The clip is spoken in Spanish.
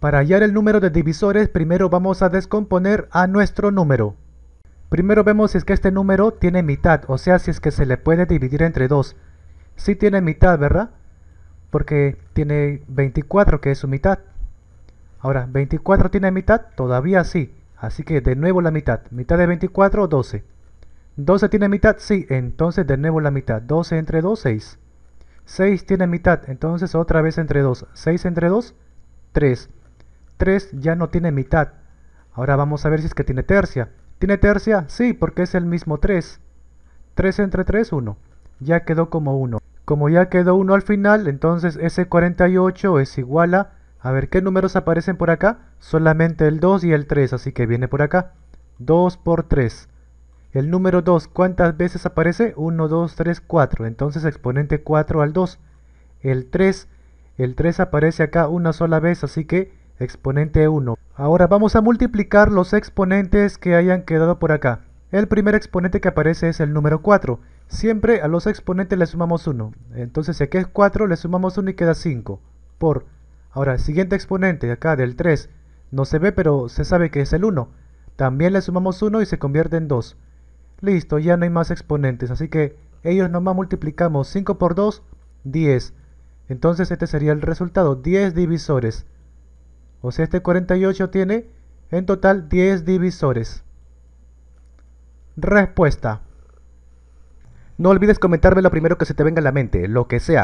Para hallar el número de divisores primero vamos a descomponer a nuestro número. Primero vemos si es que este número tiene mitad, o sea si es que se le puede dividir entre 2. sí tiene mitad, ¿verdad? Porque tiene 24 que es su mitad. Ahora, ¿24 tiene mitad? Todavía sí. Así que de nuevo la mitad. Mitad de 24, 12. ¿12 tiene mitad? Sí. Entonces de nuevo la mitad. 12 entre 2, 6. 6 tiene mitad. Entonces otra vez entre 2. 6 entre 2, 3. 3 ya no tiene mitad. Ahora vamos a ver si es que tiene tercia. ¿Tiene tercia? Sí, porque es el mismo 3. 3 entre 3, 1. Ya quedó como 1. Como ya quedó 1 al final, entonces ese 48 es igual a... A ver, ¿qué números aparecen por acá? Solamente el 2 y el 3, así que viene por acá. 2 por 3. El número 2, ¿cuántas veces aparece? 1, 2, 3, 4. Entonces exponente 4 al 2. El 3, el 3 aparece acá una sola vez, así que Exponente 1. Ahora vamos a multiplicar los exponentes que hayan quedado por acá. El primer exponente que aparece es el número 4. Siempre a los exponentes le sumamos 1. Entonces si aquí es 4, le sumamos 1 y queda 5. Por. Ahora, el siguiente exponente, acá del 3, no se ve pero se sabe que es el 1. También le sumamos 1 y se convierte en 2. Listo, ya no hay más exponentes, así que ellos nomás multiplicamos 5 por 2, 10. Entonces este sería el resultado, 10 divisores. O sea, este 48 tiene en total 10 divisores. Respuesta. No olvides comentarme lo primero que se te venga a la mente, lo que sea.